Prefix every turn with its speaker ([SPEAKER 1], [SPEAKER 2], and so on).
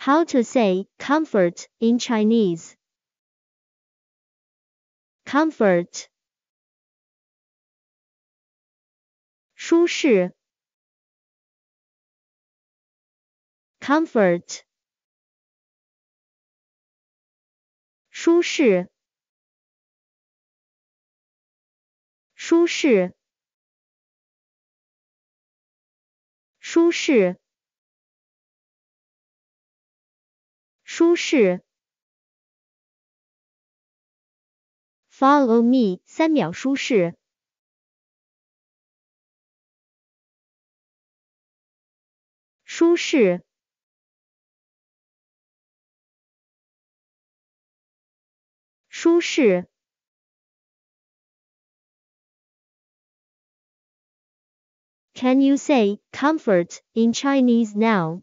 [SPEAKER 1] How to say comfort in Chinese.
[SPEAKER 2] Comfort. 舒适 comfort 舒适舒适舒适舒适。Follow me Can you say comfort in Chinese now?